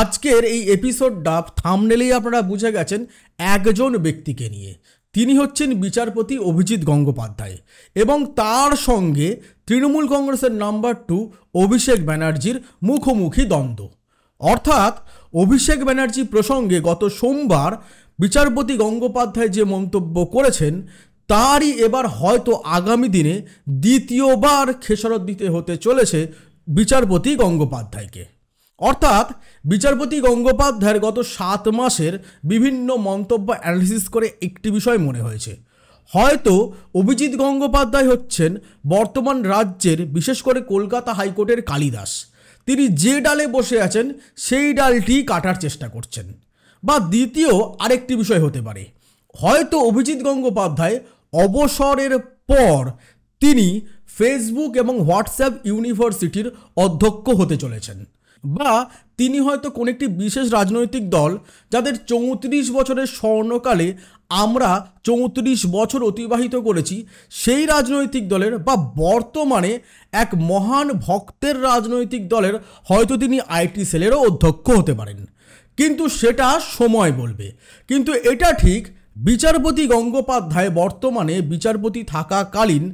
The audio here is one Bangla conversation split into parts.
আজকের এই এপিসোডটা থামনেলেই আপনারা বুঝে গেছেন একজন ব্যক্তিকে নিয়ে তিনি হচ্ছেন বিচারপতি অভিজিৎ গঙ্গোপাধ্যায় এবং তার সঙ্গে তৃণমূল কংগ্রেসের নাম্বার টু অভিষেক ব্যানার্জির মুখোমুখি দ্বন্দ্ব অর্থাৎ অভিষেক ব্যানার্জি প্রসঙ্গে গত সোমবার বিচারপতি গঙ্গোপাধ্যায় যে মন্তব্য করেছেন তারই এবার হয়তো আগামী দিনে দ্বিতীয়বার খেসারত দিতে হতে চলেছে বিচারপতি গঙ্গোপাধ্যায়কে অর্থাৎ বিচারপতি গঙ্গোপাধ্যায়ের গত সাত মাসের বিভিন্ন মন্তব্য অ্যানালিসিস করে একটি বিষয় মনে হয়েছে হয়তো অভিজিৎ গঙ্গোপাধ্যায় হচ্ছেন বর্তমান রাজ্যের বিশেষ করে কলকাতা হাইকোর্টের কালিদাস তিনি যে ডালে বসে আছেন সেই ডালটি কাটার চেষ্টা করছেন বা দ্বিতীয় আরেকটি বিষয় হতে পারে হয়তো অভিজিৎ গঙ্গোপাধ্যায় অবসরের পর তিনি ফেসবুক এবং হোয়াটসঅ্যাপ ইউনিভার্সিটির অধ্যক্ষ হতে চলেছেন বা তিনি হয়তো কোন একটি বিশেষ রাজনৈতিক দল যাদের চৌত্রিশ বছরের স্বর্ণকালে আমরা চৌত্রিশ বছর অতিবাহিত করেছি সেই রাজনৈতিক দলের বা বর্তমানে এক মহান ভক্তের রাজনৈতিক দলের হয়তো তিনি আইটি সেলেরও অধ্যক্ষ হতে পারেন কিন্তু সেটা সময় বলবে কিন্তু এটা ঠিক বিচারপতি গঙ্গোপাধ্যায় বর্তমানে বিচারপতি থাকাকালীন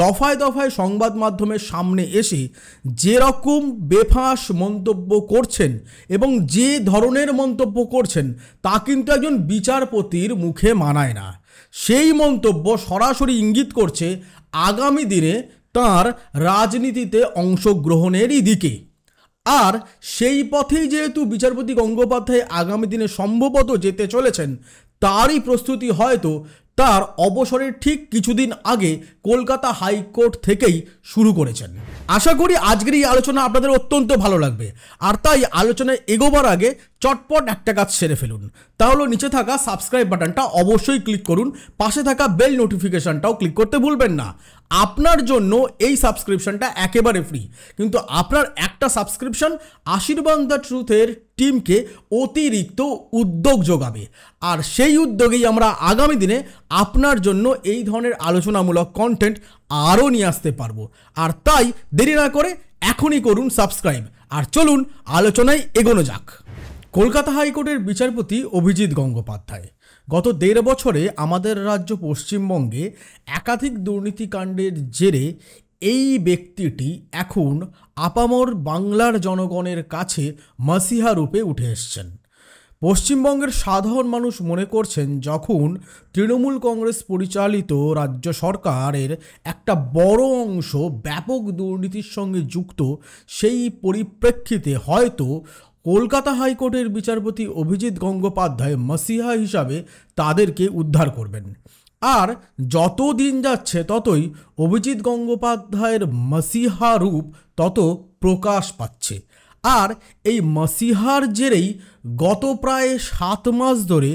দফায় দফায় সংবাদ মাধ্যমের সামনে এসে যেরকম বেফাঁস মন্তব্য করছেন এবং যে ধরনের মন্তব্য করছেন তা কিন্তু একজন বিচারপতির মুখে মানায় না সেই মন্তব্য সরাসরি ইঙ্গিত করছে আগামী দিনে তার রাজনীতিতে অংশগ্রহণেরই দিকে আর সেই পথেই যেহেতু বিচারপতি গঙ্গোপাধ্যায় আগামী দিনে সম্ভবত যেতে চলেছেন তারই প্রস্তুতি হয়তো তার অবসরের ঠিক কিছুদিন আগে কলকাতা হাইকোর্ট থেকেই শুরু করেছেন আশা করি আজকের এই আলোচনা আপনাদের অত্যন্ত ভালো লাগবে আর তাই আলোচনায় এগোবার আগে চটপট একটা কাজ সেরে ফেলুন তাহলে নিচে থাকা সাবস্ক্রাইব বাটনটা অবশ্যই ক্লিক করুন পাশে থাকা বেল নোটিফিকেশানটাও ক্লিক করতে ভুলবেন না আপনার জন্য এই সাবস্ক্রিপশানটা একেবারে ফ্রি কিন্তু আপনার একটা সাবস্ক্রিপশান আশীর্বাদ দ্য ট্রুথের টিমকে অতিরিক্ত উদ্যোগ যোগাবে আর সেই উদ্যোগেই আমরা আগামী দিনে আপনার জন্য এই ধরনের আলোচনামূলক কন্টেন্ট আরও নিয়ে আসতে পারবো আর তাই দেরি না করে এখনই করুন সাবস্ক্রাইব আর চলুন আলোচনায় এগোনো যাক কলকাতা হাইকোর্টের বিচারপতি অভিজিৎ গঙ্গোপাধ্যায় গত দেড় বছরে আমাদের রাজ্য পশ্চিমবঙ্গে একাধিক দুর্নীতিকাণ্ডের জেরে এই ব্যক্তিটি এখন আপামর বাংলার জনগণের কাছে মাসিহা রূপে উঠে এসছেন পশ্চিমবঙ্গের সাধারণ মানুষ মনে করছেন যখন তৃণমূল কংগ্রেস পরিচালিত রাজ্য সরকারের একটা বড় অংশ ব্যাপক দুর্নীতির সঙ্গে যুক্ত সেই পরিপ্রেক্ষিতে হয়তো কলকাতা হাইকোর্টের বিচারপতি অভিজিৎ গঙ্গোপাধ্যায় মাসিহা হিসাবে তাদেরকে উদ্ধার করবেন আর যত দিন যাচ্ছে ততই অভিজিৎ গঙ্গোপাধ্যায়ের মসিহা রূপ তত প্রকাশ পাচ্ছে আর এই মসিহার জেরেই গত প্রায় সাত মাস ধরে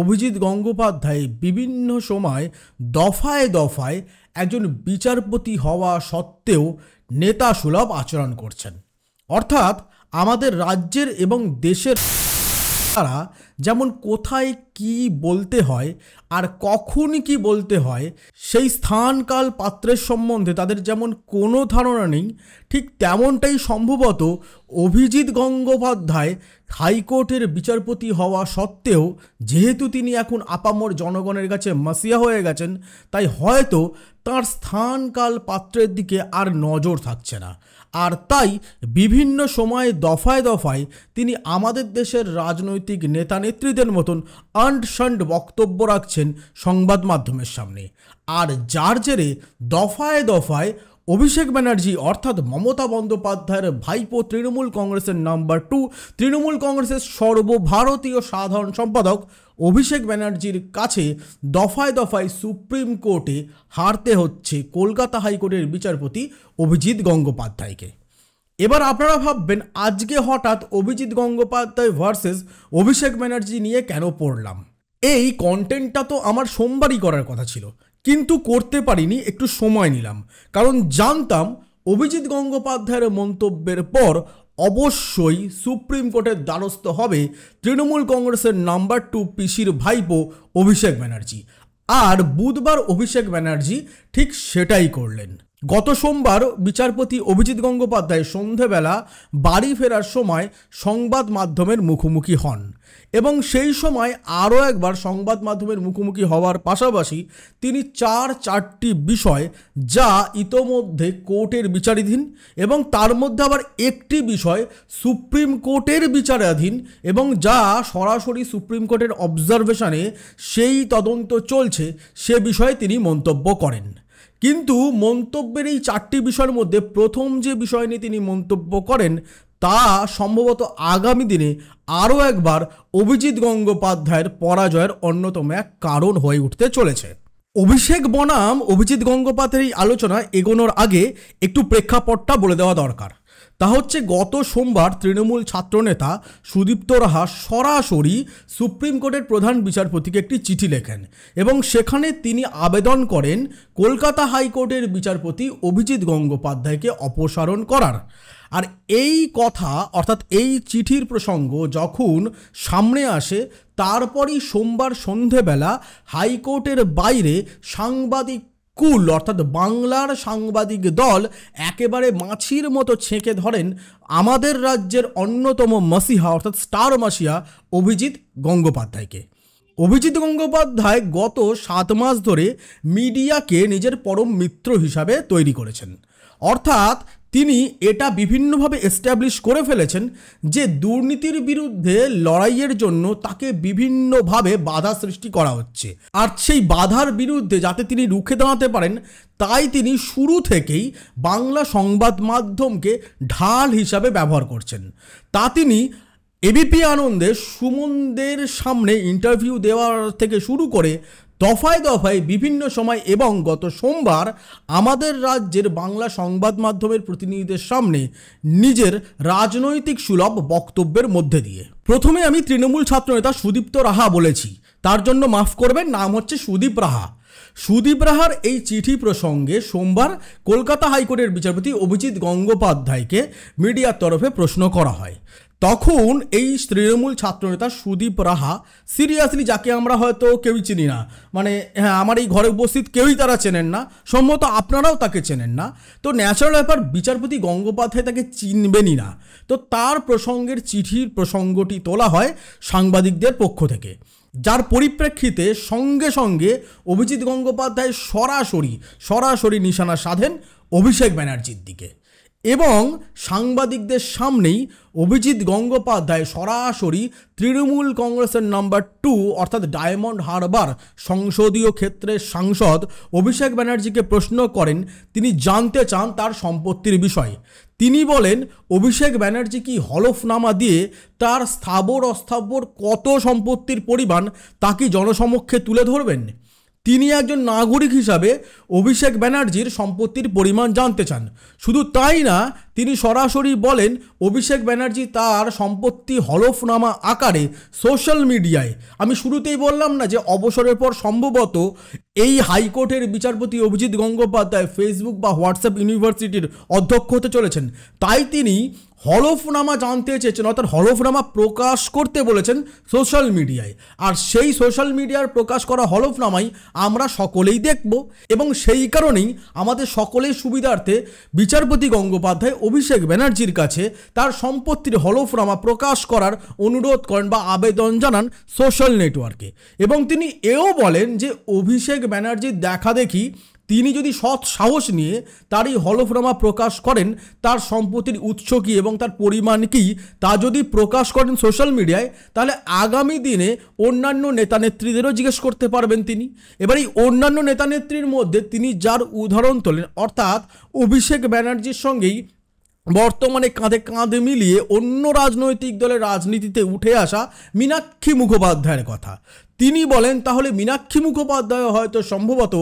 অভিজিৎ গঙ্গোপাধ্যায় বিভিন্ন সময় দফায় দফায় একজন বিচারপতি হওয়া সত্ত্বেও নেতা সুলভ আচরণ করছেন অর্থাৎ আমাদের রাজ্যের এবং দেশের তারা যেমন কোথায় কি বলতে হয় আর কখন কি বলতে হয় সেই স্থানকাল পাত্রের সম্বন্ধে তাদের যেমন কোনো ধারণা নেই ঠিক তেমনটাই সম্ভবত অভিজিৎ গঙ্গোপাধ্যায় হাইকোর্টের বিচারপতি হওয়া সত্ত্বেও যেহেতু তিনি এখন আপামর জনগণের কাছে মাসিয়া হয়ে গেছেন তাই হয়তো তার স্থান কাল পাত্রের দিকে আর নজর থাকছে না আর তাই বিভিন্ন সময়ে দফায় দফায় তিনি আমাদের দেশের রাজনৈতিক নেতা নেত্রীদের মতন আনশান্ড বক্তব্য রাখছেন সংবাদ মাধ্যমের সামনে আর যার জেরে দফায় দফায় অভিষেক ব্যানার্জি অর্থাৎ মমতা বন্দ্যোপাধ্যায়ের ভাইপো তৃণমূল কংগ্রেসের নাম্বার টু তৃণমূল কংগ্রেসের সর্বভারতীয় সাধারণ সম্পাদক অভিষেক ব্যানার্জির কাছে দফায় দফায় সুপ্রিম কোর্টে হারতে হচ্ছে কলকাতা হাইকোর্টের বিচারপতি অভিজিৎ গঙ্গোপাধ্যায়কে এবার আপনারা ভাববেন আজকে হঠাৎ অভিজিৎ গঙ্গোপাধ্যায় ভার্সেস অভিষেক ব্যানার্জি নিয়ে কেন পড়লাম এই কন্টেন্টটা তো আমার সোমবারই করার কথা ছিল কিন্তু করতে পারিনি একটু সময় নিলাম কারণ জানতাম অভিজিৎ গঙ্গোপাধ্যায়ের মন্তব্যের পর অবশ্যই সুপ্রিম কোর্টের দ্বারস্থ হবে তৃণমূল কংগ্রেসের নাম্বার টু পিসির ভাইপো অভিষেক ব্যানার্জি আর বুধবার অভিষেক ব্যানার্জি ঠিক সেটাই করলেন গত সোমবার বিচারপতি অভিজিৎ গঙ্গোপাধ্যায় সন্ধেবেলা বাড়ি ফেরার সময় সংবাদ মাধ্যমের মুখোমুখি হন এবং সেই সময় আরও একবার সংবাদ মাধ্যমের মুখোমুখি হওয়ার পাশাপাশি তিনি চার চারটি বিষয় যা ইতোমধ্যে কোর্টের বিচারাধীন এবং তার মধ্যে আবার একটি বিষয় সুপ্রিম কোর্টের বিচারাধীন এবং যা সরাসরি সুপ্রিম কোর্টের অবজারভেশনে সেই তদন্ত চলছে সে বিষয়ে তিনি মন্তব্য করেন কিন্তু মন্তব্যের এই চারটি বিষয়ের মধ্যে প্রথম যে বিষয় নিয়ে তিনি মন্তব্য করেন তা সম্ভবত আগামী দিনে আরও একবার অভিজিৎ গঙ্গোপাধ্যায়ের পরাজয়ের অন্যতম এক কারণ হয়ে উঠতে চলেছে অভিষেক বনাম অভিজিৎ গঙ্গোপাধ্যায়ের এই আলোচনা এগোনোর আগে একটু প্রেক্ষাপটটা বলে দেওয়া দরকার তা হচ্ছে গত সোমবার তৃণমূল ছাত্রনেতা সুদীপ্ত রাহা সরাসরি সুপ্রিম কোর্টের প্রধান বিচারপতিকে একটি চিঠি লেখেন এবং সেখানে তিনি আবেদন করেন কলকাতা হাইকোর্টের বিচারপতি অভিজিৎ গঙ্গোপাধ্যায়কে অপসারণ করার আর এই কথা অর্থাৎ এই চিঠির প্রসঙ্গ যখন সামনে আসে তারপরই সোমবার সন্ধেবেলা হাইকোর্টের বাইরে সাংবাদিক কুল অর্থাৎ বাংলার সাংবাদিক দল একেবারে মাছির মতো ছেঁকে ধরেন আমাদের রাজ্যের অন্যতম মাসিহা অর্থাৎ স্টার মাসিয়া অভিজিৎ গঙ্গোপাধ্যায়কে অভিজিৎ গঙ্গোপাধ্যায় গত সাত মাস ধরে মিডিয়াকে নিজের পরম মিত্র হিসাবে তৈরি করেছেন অর্থাৎ তিনি এটা বিভিন্নভাবে এস্টাবলিশ করে ফেলেছেন যে দুর্নীতির বিরুদ্ধে লড়াইয়ের জন্য তাকে বিভিন্নভাবে বাধা সৃষ্টি করা হচ্ছে আর সেই বাধার বিরুদ্ধে যাতে তিনি রুখে দাঁড়াতে পারেন তাই তিনি শুরু থেকেই বাংলা সংবাদ মাধ্যমকে ঢাল হিসাবে ব্যবহার করছেন তা তিনি এবিপি আনন্দে সুমনদের সামনে ইন্টারভিউ দেওয়ার থেকে শুরু করে দফায় দফায় বিভিন্ন সময় এবং গত সোমবার আমাদের রাজ্যের বাংলা সংবাদ মাধ্যমের প্রতিনিধিদের সামনে নিজের রাজনৈতিক সুলভ বক্তব্যের মধ্যে দিয়ে প্রথমে আমি তৃণমূল ছাত্রনেতা সুদীপ্ত রাহা বলেছি তার জন্য মাফ করবেন নাম হচ্ছে সুদীপ রাহা সুদীপ রাহার এই চিঠি প্রসঙ্গে সোমবার কলকাতা হাইকোর্টের বিচারপতি অভিজিৎ গঙ্গোপাধ্যায়কে মিডিয়ার তরফে প্রশ্ন করা হয় তখন এই তৃণমূল ছাত্রনেতা সুদীপ রাহা সিরিয়াসলি যাকে আমরা হয়তো কেউই চিনি না মানে হ্যাঁ আমার এই ঘরে উপস্থিত কেউই তারা চেনেন না সম্ভবত আপনারাও তাকে চেনেন না তো ন্যাচারাল ব্যাপার বিচারপতি গঙ্গোপাধ্যায় তাকে চিনবেনই না তো তার প্রসঙ্গের চিঠির প্রসঙ্গটি তোলা হয় সাংবাদিকদের পক্ষ থেকে যার পরিপ্রেক্ষিতে সঙ্গে সঙ্গে অভিজিৎ গঙ্গোপাধ্যায় সরাসরি সরাসরি নিশানা সাধেন অভিষেক ব্যানার্জির দিকে এবং সাংবাদিকদের সামনেই অভিজিৎ গঙ্গোপাধ্যায় সরাসরি তৃণমূল কংগ্রেসের নাম্বার টু অর্থাৎ ডায়মন্ড হারবার সংসদীয় ক্ষেত্রের সাংসদ অভিষেক ব্যানার্জিকে প্রশ্ন করেন তিনি জানতে চান তার সম্পত্তির বিষয়ে তিনি বলেন অভিষেক ব্যানার্জি কি হলফনামা দিয়ে তার স্থাবর অস্থাবর কত সম্পত্তির পরিমাণ তা কি জনসমক্ষে তুলে ধরবেন তিনি একজন নাগরিক হিসাবে অভিষেক ব্যানার্জির সম্পত্তির পরিমাণ জানতে চান শুধু তাই না তিনি সরাসরি বলেন অভিষেক ব্যানার্জি তার সম্পত্তি হলফনামা আকারে সোশ্যাল মিডিয়ায় আমি শুরুতেই বললাম না যে অবসরের পর সম্ভবত এই হাইকোর্টের বিচারপতি অভিজিৎ গঙ্গোপাধ্যায় ফেসবুক বা হোয়াটসঅ্যাপ ইউনিভার্সিটির অধ্যক্ষ হতে চলেছেন তাই তিনি হলফনামা জানতে চেয়েছেন অর্থাৎ হলফনামা প্রকাশ করতে বলেছেন সোশ্যাল মিডিয়ায় আর সেই সোশ্যাল মিডিয়ার প্রকাশ করা হলফনামাই আমরা সকলেই দেখব এবং সেই কারণেই আমাদের সকলের সুবিধার্থে বিচারপতি গঙ্গোপাধ্যায় অভিষেক ব্যানার্জির কাছে তার সম্পত্তির হলফনামা প্রকাশ করার অনুরোধ করেন বা আবেদন জানান সোশ্যাল নেটওয়ার্কে এবং তিনি এও বলেন যে অভিষেক ব্যানার্জির দেখা দেখি তিনি যদি সৎ সাহস নিয়ে তার এই হলফনামা প্রকাশ করেন তার সম্পত্তির উৎস কী এবং তার পরিমাণ কী তা যদি প্রকাশ করেন সোশ্যাল মিডিয়ায় তাহলে আগামী দিনে অন্যান্য নেতা নেত্রীদেরও জিজ্ঞেস করতে পারবেন তিনি এবার এই অন্যান্য নেতা নেত্রীর মধ্যে তিনি যার উদাহরণ তোলেন অর্থাৎ অভিষেক ব্যানার্জির সঙ্গেই বর্তমানে কাঁধে কাঁধ মিলিয়ে অন্য রাজনৈতিক দলের রাজনীতিতে উঠে আসা মীনাক্ষী মুখোপাধ্যায়ের কথা তিনি বলেন তাহলে মীনাক্ষী মুখোপাধ্যায় হয়তো সম্ভবত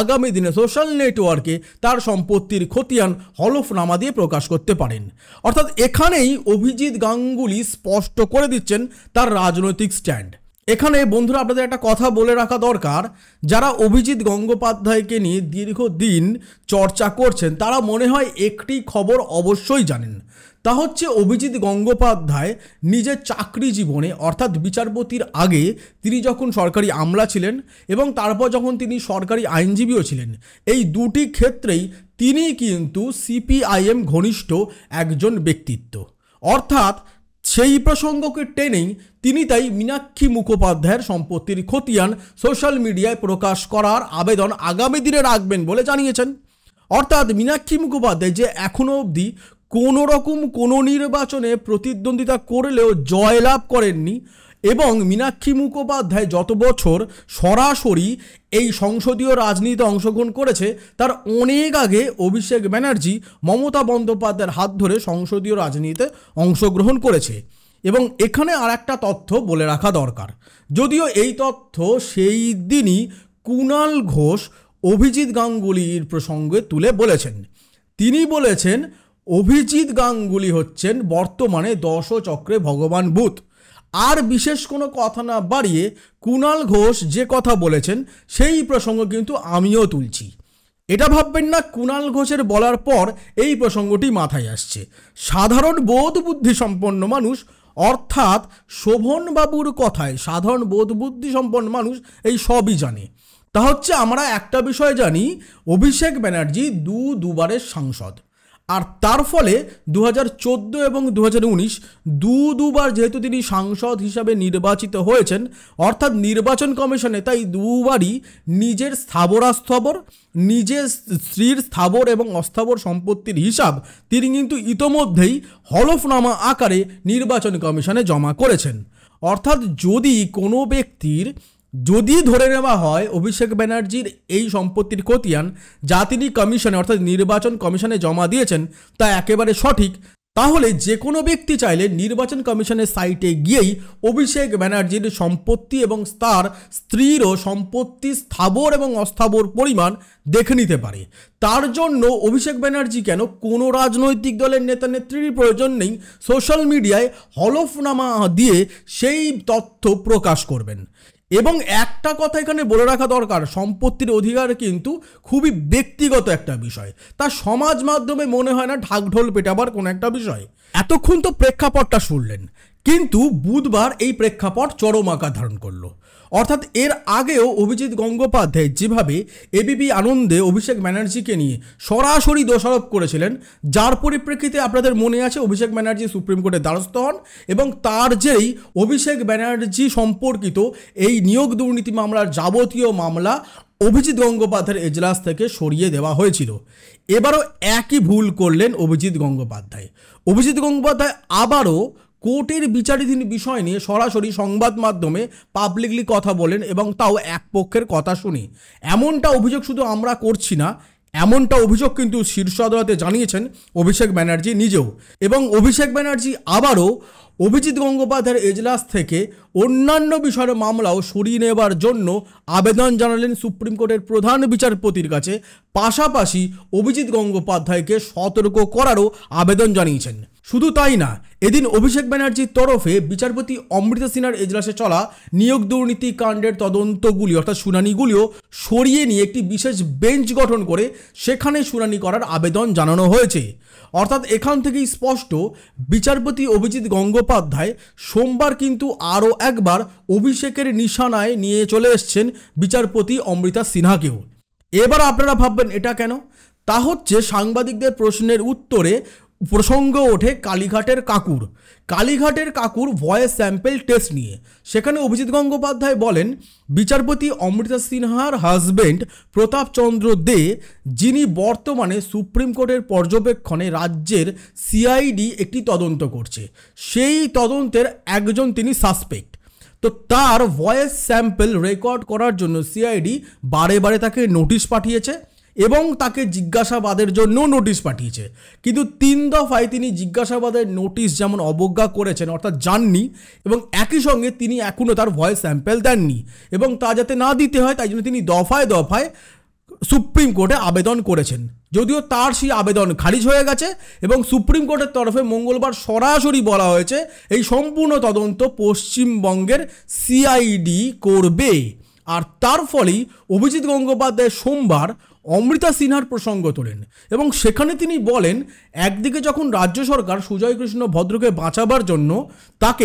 আগামী দিনে সোশ্যাল নেটওয়ার্কে তার সম্পত্তির খতিয়ান হলফনামা দিয়ে প্রকাশ করতে পারেন অর্থাৎ এখানেই অভিজিৎ গাঙ্গুলি স্পষ্ট করে দিচ্ছেন তার রাজনৈতিক স্ট্যান্ড এখানে বন্ধুরা আপনাদের একটা কথা বলে রাখা দরকার যারা অভিজিৎ গঙ্গোপাধ্যায়কে নিয়ে দীর্ঘদিন চর্চা করছেন তারা মনে হয় একটি খবর অবশ্যই জানেন তা হচ্ছে অভিজিৎ গঙ্গোপাধ্যায় নিজের চাকরি জীবনে অর্থাৎ বিচারপতির আগে তিনি যখন সরকারি আমলা ছিলেন এবং তারপর যখন তিনি সরকারি আইনজীবীও ছিলেন এই দুটি ক্ষেত্রেই তিনি কিন্তু সিপিআইএম ঘনিষ্ঠ একজন ব্যক্তিত্ব অর্থাৎ সেই প্রসঙ্গকে টেনেই তিনি তাই মীনাক্ষী মুখোপাধ্যায়ের সম্পত্তির খতিয়ান সোশ্যাল মিডিয়ায় প্রকাশ করার আবেদন আগামী দিনে রাখবেন বলে জানিয়েছেন অর্থাৎ মীনাক্ষী মুখোপাধ্যায় যে এখনও অবধি কোনো রকম কোনো নির্বাচনে প্রতিদ্বন্দ্বিতা করলেও জয়লাভ করেননি এবং মীনাক্ষী মুখোপাধ্যায় যত বছর সরাসরি এই সংসদীয় রাজনীতিতে অংশগ্রহণ করেছে তার অনেক আগে অভিষেক ব্যানার্জি মমতা বন্দ্যোপাধ্যায়ের হাত ধরে সংসদীয় রাজনীতিতে অংশগ্রহণ করেছে এবং এখানে আর একটা তথ্য বলে রাখা দরকার যদিও এই তথ্য সেই দিনই কুণাল ঘোষ অভিজিৎ গাঙ্গুলির প্রসঙ্গে তুলে বলেছেন তিনি বলেছেন অভিজিৎ গাঙ্গুলি হচ্ছেন বর্তমানে দশ চক্রে ভগবান বুথ আর বিশেষ কোনো কথা না বাড়িয়ে কুণাল ঘোষ যে কথা বলেছেন সেই প্রসঙ্গ কিন্তু আমিও তুলছি এটা ভাববেন না কুণাল ঘোষের বলার পর এই প্রসঙ্গটি মাথায় আসছে সাধারণ বোধ বুদ্ধি সম্পন্ন মানুষ অর্থাৎ শোভনবাবুর কথায় সাধারণ বোধ বুদ্ধি সম্পন্ন মানুষ এই সবই জানে তা হচ্ছে আমরা একটা বিষয় জানি অভিষেক ব্যানার্জি দু দুবারের সাংসদ আর তার ফলে দু হাজার এবং দু দু দুবার যেহেতু তিনি সাংসদ হিসাবে নির্বাচিত হয়েছেন অর্থাৎ নির্বাচন কমিশনে তাই দুবারই নিজের স্থাবরাস্থবর নিজের স্ত্রীর স্থাবর এবং অস্থাবর সম্পত্তির হিসাব তিনি কিন্তু ইতোমধ্যেই হলফনামা আকারে নির্বাচন কমিশনে জমা করেছেন অর্থাৎ যদি কোনো ব্যক্তির যদি ধরে নেওয়া হয় অভিষেক ব্যানার্জির এই সম্পত্তির খতিয়ান যা তিনি কমিশনে অর্থাৎ নির্বাচন কমিশনে জমা দিয়েছেন তা একেবারে সঠিক তাহলে যে কোনো ব্যক্তি চাইলে নির্বাচন কমিশনের সাইটে গিয়েই অভিষেক ব্যানার্জির সম্পত্তি এবং তার স্ত্রীরও সম্পত্তি স্থাবর এবং অস্থাবর পরিমাণ দেখে নিতে পারে তার জন্য অভিষেক ব্যানার্জি কেন কোনো রাজনৈতিক দলের নেতা নেত্রীর প্রয়োজন নেই সোশ্যাল মিডিয়ায় হলফনামা দিয়ে সেই তথ্য প্রকাশ করবেন এবং একটা কথা এখানে বলে রাখা দরকার সম্পত্তির অধিকার কিন্তু খুবই ব্যক্তিগত একটা বিষয় তা সমাজ মাধ্যমে মনে হয় না ঢাকঢোল পেটাবার কোনো একটা বিষয় এতক্ষণ তো প্রেক্ষাপটটা শুনলেন কিন্তু বুধবার এই প্রেক্ষাপট চরম আকার ধারণ করলো অর্থাৎ এর আগেও অভিজিৎ গঙ্গোপাধ্যায় যেভাবে এবিপি আনন্দে অভিষেক ব্যানার্জিকে নিয়ে সরাসরি দোষারোপ করেছিলেন যার পরিপ্রেক্ষিতে আপনাদের মনে আছে অভিষেক ব্যানার্জি সুপ্রিম কোর্টে দ্বারস্থ হন এবং তার যেই অভিষেক ব্যানার্জি সম্পর্কিত এই নিয়োগ দুর্নীতি মামলার যাবতীয় মামলা অভিজিৎ গঙ্গোপাধ্যায়ের এজলাস থেকে সরিয়ে দেওয়া হয়েছিল এবারও একই ভুল করলেন অভিজিৎ গঙ্গোপাধ্যায় অভিজিৎ গঙ্গোপাধ্যায় আবারও কোর্টের বিচারাধীন বিষয় নিয়ে সরাসরি সংবাদ মাধ্যমে পাবলিকলি কথা বলেন এবং তাও এক পক্ষের কথা শুনি এমনটা অভিযোগ শুধু আমরা করছি না এমনটা অভিযোগ কিন্তু শীর্ষ আদালতে জানিয়েছেন অভিষেক ব্যানার্জি নিজেও এবং অভিষেক ব্যানার্জি আবারও অভিজিৎ গঙ্গোপাধ্যায়ের এজলাস থেকে অন্যান্য বিষয়ের মামলাও সরিয়ে নেবার জন্য আবেদন জানালেন সুপ্রিম কোর্টের প্রধান বিচারপতির কাছে পাশাপাশি অভিজিৎ গঙ্গোপাধ্যায়কে সতর্ক করারও আবেদন জানিয়েছেন শুধু তাই না এদিন অভিষেক ব্যানার্জির তরফে বিচারপতি অমৃতা সিনহার এজলাসে চলা নিয়োগ দুর্নীতি কাণ্ডের তদন্তগুলি অর্থাৎ শুনানিগুলিও সরিয়ে নিয়ে একটি বিশেষ বেঞ্চ গঠন করে সেখানে শুনানি করার আবেদন জানানো হয়েছে অর্থাৎ এখান থেকেই স্পষ্ট বিচারপতি অভিজিৎ গঙ্গোপাধ্যায় সোমবার কিন্তু আরও একবার অভিষেকের নিশানায় নিয়ে চলে এসছেন বিচারপতি অমৃতা সিনহাকেও এবার আপনারা ভাববেন এটা কেন তা হচ্ছে সাংবাদিকদের প্রশ্নের উত্তরে প্রসঙ্গ ওঠে কালীঘাটের কাকুর কালীঘাটের কাকুর ভয়েস স্যাম্পেল টেস্ট নিয়ে সেখানে অভিজিৎ গঙ্গোপাধ্যায় বলেন বিচারপতি অমৃতা সিনহার হাজবেন্ড প্রতাপচন্দ্র দে যিনি বর্তমানে সুপ্রিম কোর্টের পর্যবেক্ষণে রাজ্যের সিআইডি একটি তদন্ত করছে সেই তদন্তের একজন তিনি সাসপেক্ট তো তার ভয়েস স্যাম্পেল রেকর্ড করার জন্য সিআইডি বারে বারে তাকে নোটিশ পাঠিয়েছে এবং তাকে জিজ্ঞাসাবাদের জন্য নোটিশ পাঠিয়েছে কিন্তু তিন দফায় তিনি জিজ্ঞাসাবাদের নোটিশ যেমন অবজ্ঞা করেছেন অর্থাৎ যাননি এবং একই সঙ্গে তিনি এখনও তার ভয়েস স্যাম্পেল দেননি এবং তা যাতে না দিতে হয় তাই জন্য তিনি দফায় দফায় সুপ্রিম কোর্টে আবেদন করেছেন যদিও তার সেই আবেদন খারিজ হয়ে গেছে এবং সুপ্রিম কোর্টের তরফে মঙ্গলবার সরাসরি বলা হয়েছে এই সম্পূর্ণ তদন্ত পশ্চিমবঙ্গের সিআইডি করবে আর তার ফলেই অভিজিৎ গঙ্গোপাধ্যায় সোমবার অমৃতা সিনহার প্রসঙ্গ তোলেন এবং সেখানে তিনি বলেন একদিকে যখন রাজ্য সরকার সুজয় কৃষ্ণ ভদ্রকে বাঁচাবার জন্য তাকে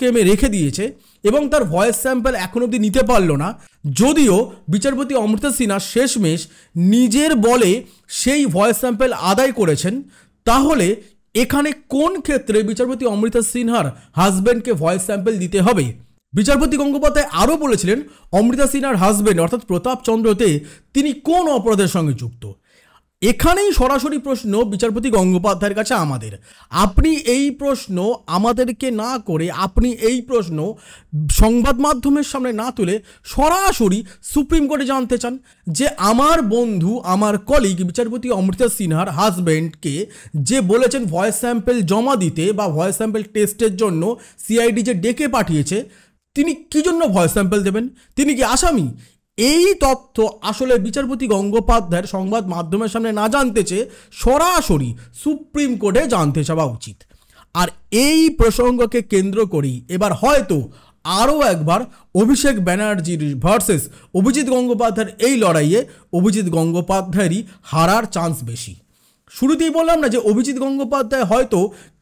কেমে রেখে দিয়েছে এবং তার ভয়েস স্যাম্পেল এখন অবধি নিতে পারল না যদিও বিচারপতি অমৃতা সিনহা শেষমেশ নিজের বলে সেই ভয়েস স্যাম্পেল আদায় করেছেন তাহলে এখানে কোন ক্ষেত্রে বিচারপতি অমৃতা সিনহার হাজব্যান্ডকে ভয়েস স্যাম্পেল দিতে হবে বিচারপতি গঙ্গোপাধ্যায় আরও বলেছিলেন অমৃতা সিনহার হাজব্যান্ড অর্থাৎ প্রতাপ চন্দ্রতে তিনি কোন অপরাধের সঙ্গে যুক্ত এখানেই সরাসরি প্রশ্ন বিচারপতি গঙ্গোপাধ্যায়ের কাছে আমাদের আপনি এই প্রশ্ন আমাদেরকে না করে আপনি এই প্রশ্ন সংবাদ মাধ্যমের সামনে না তুলে সরাসরি সুপ্রিম কোর্টে জানতে চান যে আমার বন্ধু আমার কলিগ বিচারপতি অমৃতা সিনহার হাজব্যান্ডকে যে বলেছেন ভয়েস স্যাম্পেল জমা দিতে বা ভয়েস স্যাম্পেল টেস্টের জন্য সিআইডি যে ডেকে পাঠিয়েছে তিনি কী জন্য ভয়েস স্যাম্পেল দেবেন তিনি কি আসামি এই তথ্য আসলে বিচারপতি গঙ্গোপাধ্যায়ের সংবাদ মাধ্যমের সামনে না জানতে চেয়ে সরাসরি সুপ্রিম কোর্টে জানতে চাওয়া উচিত আর এই প্রসঙ্গকে কেন্দ্র করেই এবার হয়তো আরও একবার অভিষেক ব্যানার্জির ভার্সেস অভিজিৎ গঙ্গোপাধ্যায়ের এই লড়াইয়ে অভিজিৎ গঙ্গোপাধ্যায়েরই হারার চান্স বেশি শুরুতেই বললাম না যে অভিজিৎ গঙ্গোপাধ্যায় হয়তো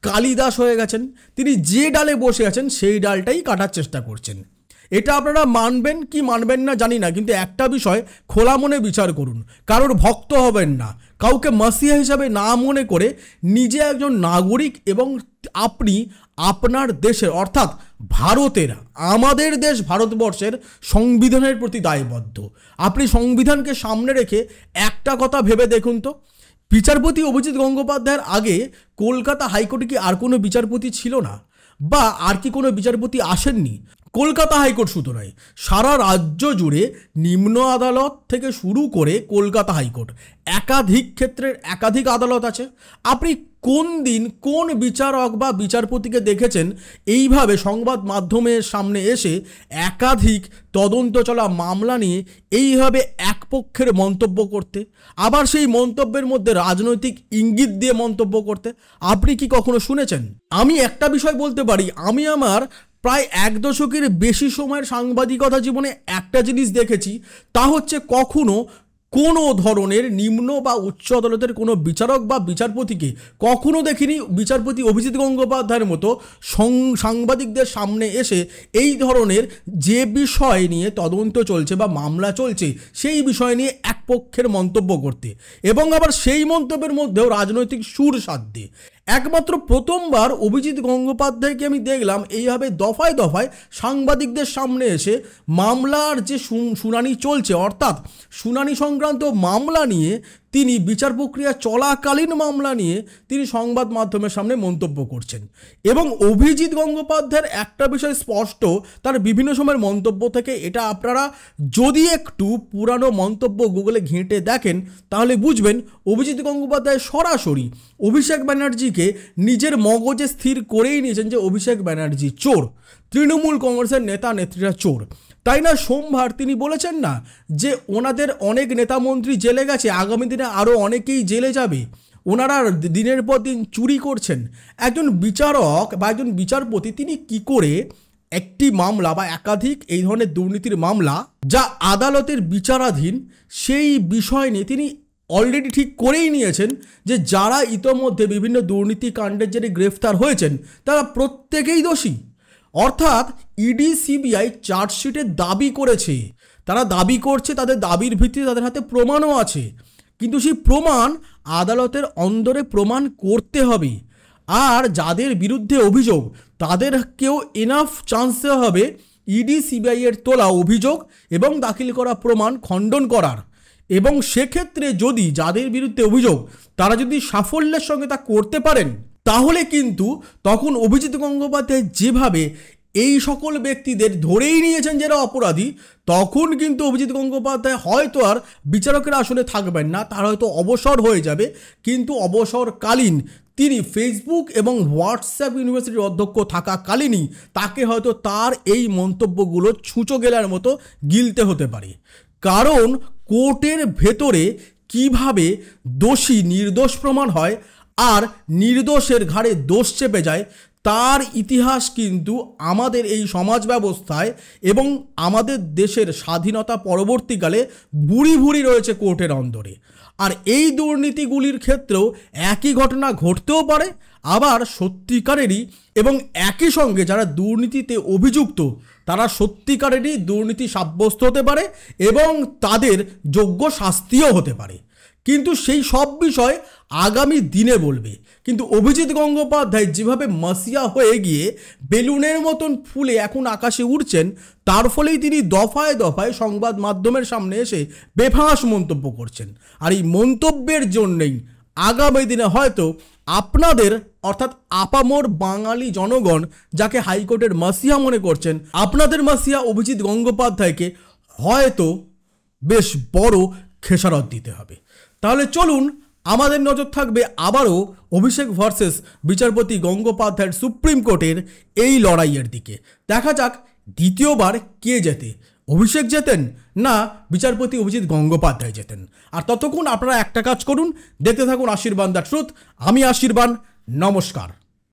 কালিদাস হয়ে গেছেন তিনি যে ডালে বসে আছেন সেই ডালটাই কাটার চেষ্টা করছেন এটা আপনারা মানবেন কি মানবেন না জানি না কিন্তু একটা বিষয় খোলা মনে বিচার করুন কারোর ভক্ত হবেন না কাউকে মাসিয়া হিসাবে না মনে করে নিজে একজন নাগরিক এবং আপনি আপনার দেশের অর্থাৎ ভারতের আমাদের দেশ ভারতবর্ষের সংবিধানের প্রতি দায়বদ্ধ আপনি সংবিধানকে সামনে রেখে একটা কথা ভেবে দেখুন তো বিচারপতি অভিজিৎ গঙ্গোপাধ্যায়ের আগে কলকাতা হাইকোর্টে কি আর কোনো বিচারপতি ছিল না বা আর কি কোনো বিচারপতি আসেননি কলকাতা হাইকোর্ট শুধু নয় সারা রাজ্য জুড়ে নিম্ন আদালত থেকে শুরু করে কলকাতা হাইকোর্ট একাধিক ক্ষেত্রের একাধিক আদালত আছে আপনি কোন দিন কোন বিচারক বা বিচারপতিকে দেখেছেন এইভাবে সংবাদ মাধ্যমের সামনে এসে একাধিক তদন্ত চলা মামলা নিয়ে এইভাবে এক পক্ষের মন্তব্য করতে আবার সেই মন্তব্যের মধ্যে রাজনৈতিক ইঙ্গিত দিয়ে মন্তব্য করতে আপনি কি কখনো শুনেছেন আমি একটা বিষয় বলতে পারি আমি আমার প্রায় এক দশকের বেশি সময়ের সাংবাদিকতা জীবনে একটা জিনিস দেখেছি তা হচ্ছে কখনো কোনো ধরনের নিম্ন বা উচ্চ আদালতের কোনো বিচারক বা বিচারপতিকে কখনো দেখিনি বিচারপতি অভিজিৎ গঙ্গোপাধ্যায়ের মতো সাংবাদিকদের সামনে এসে এই ধরনের যে বিষয় নিয়ে তদন্ত চলছে বা মামলা চলছে সেই বিষয় নিয়ে এক পক্ষের মন্তব্য করতে এবং আবার সেই মন্তব্যের মধ্যেও রাজনৈতিক সুর সাধ্যে একমাত্র প্রথমবার অভিজিৎ গঙ্গোপাধ্যায়কে আমি দেখলাম এইভাবে দফায় দফায় সাংবাদিকদের সামনে এসে মামলার যে শুনানি চলছে অর্থাৎ শুনানি সংক্রান্ত মামলা নিয়ে তিনি বিচার প্রক্রিয়া চলাকালীন মামলা নিয়ে তিনি সংবাদ মাধ্যমের সামনে মন্তব্য করছেন এবং অভিজিৎ গঙ্গোপাধ্যায়ের একটা বিষয় স্পষ্ট তার বিভিন্ন সময়ের মন্তব্য থেকে এটা আপনারা যদি একটু পুরানো মন্তব্য গুগলে ঘেঁটে দেখেন তাহলে বুঝবেন অভিজিৎ গঙ্গোপাধ্যায় সরাসরি অভিষেক ব্যানার্জিকে নিজের মগজে স্থির করেই নিয়েছেন যে অভিষেক ব্যানার্জি চোর তৃণমূল কংগ্রেসের নেতা নেত্রীরা চোর তাই না সোমবার তিনি বলেছেন না যে ওনাদের অনেক নেতা মন্ত্রী জেলে গেছে আগামী দিনে আরও অনেকেই জেলে যাবে ওনারা দিনের পর দিন চুরি করছেন একজন বিচারক বা একজন বিচারপতি তিনি কি করে একটি মামলা বা একাধিক এই ধরনের দুর্নীতির মামলা যা আদালতের বিচারাধীন সেই বিষয় নিয়ে তিনি অলরেডি ঠিক করেই নিয়েছেন যে যারা ইতোমধ্যে বিভিন্ন দুর্নীতি কাণ্ডের গ্রেফতার হয়েছেন তারা প্রত্যেকেই দোষী অর্থাৎ ইডি e সিবিআই চার্জশিটে দাবি করেছে তারা দাবি করছে তাদের দাবির ভিত্তিতে তাদের হাতে প্রমাণও আছে কিন্তু সেই প্রমাণ আদালতের অন্দরে প্রমাণ করতে হবে আর যাদের বিরুদ্ধে অভিযোগ তাদেরকেও এনাফ চান্স দেওয়া হবে ইডি e সিবিআইয়ের তোলা অভিযোগ এবং দাখিল করা প্রমাণ খণ্ডন করার এবং সেক্ষেত্রে যদি যাদের বিরুদ্ধে অভিযোগ তারা যদি সাফল্যের সঙ্গে তা করতে পারেন তাহলে কিন্তু তখন অভিজিৎ গঙ্গোপাধ্যায় যেভাবে এই সকল ব্যক্তিদের ধরেই নিয়েছেন যারা অপরাধী তখন কিন্তু অভিজিৎ গঙ্গোপাধ্যায় হয়তো আর বিচারকের আসনে থাকবেন না তার হয়তো অবসর হয়ে যাবে কিন্তু অবসরকালীন তিনি ফেসবুক এবং হোয়াটসঅ্যাপ ইউনিভার্সিটির অধ্যক্ষ থাকাকালীনই তাকে হয়তো তার এই মন্তব্যগুলো ছুঁচো গেলার মতো গিলতে হতে পারে কারণ কোর্টের ভেতরে কিভাবে দোষী নির্দোষ প্রমাণ হয় আর নির্দোষের ঘাড়ে দোষ চেপে যায় তার ইতিহাস কিন্তু আমাদের এই সমাজ ব্যবস্থায় এবং আমাদের দেশের স্বাধীনতা পরবর্তীকালে ভুড়ি ভুড়ি রয়েছে কোর্টের অন্দরে আর এই দুর্নীতিগুলির ক্ষেত্রেও একই ঘটনা ঘটতেও পারে আবার সত্যিকারেরই এবং একই সঙ্গে যারা দুর্নীতিতে অভিযুক্ত তারা সত্যিকারেরই দুর্নীতি সাব্যস্ত হতে পারে এবং তাদের যোগ্য শাস্তিও হতে পারে কিন্তু সেই সব বিষয় আগামী দিনে বলবে কিন্তু অভিজিৎ গঙ্গোপাধ্যায় যেভাবে মাসিয়া হয়ে গিয়ে বেলুনের মতন ফুলে এখন আকাশে উঠছেন তার ফলেই তিনি দফায় দফায় সংবাদ মাধ্যমের সামনে এসে বেফাঁস মন্তব্য করছেন আর এই মন্তব্যের জন্যেই আগামী দিনে হয়তো আপনাদের অর্থাৎ আপামোর বাঙালি জনগণ যাকে হাইকোর্টের মাসিয়া মনে করছেন আপনাদের মাসিয়া অভিজিৎ গঙ্গোপাধ্যায়কে হয়তো বেশ বড় খেসারত দিতে হবে তাহলে চলুন আমাদের নজর থাকবে আবারও অভিষেক ভার্সেস বিচারপতি গঙ্গোপাধ্যায়ের সুপ্রিম কোর্টের এই লড়াইয়ের দিকে দেখা যাক দ্বিতীয়বার কে যেতে অভিষেক জেতেন না বিচারপতি অভিজিৎ গঙ্গোপাধ্যায় যেতেন আর ততক্ষণ আপনারা একটা কাজ করুন দেখতে থাকুন আশীর্বাদ দ্য ট্রুথ আমি আশীর্বাদ নমস্কার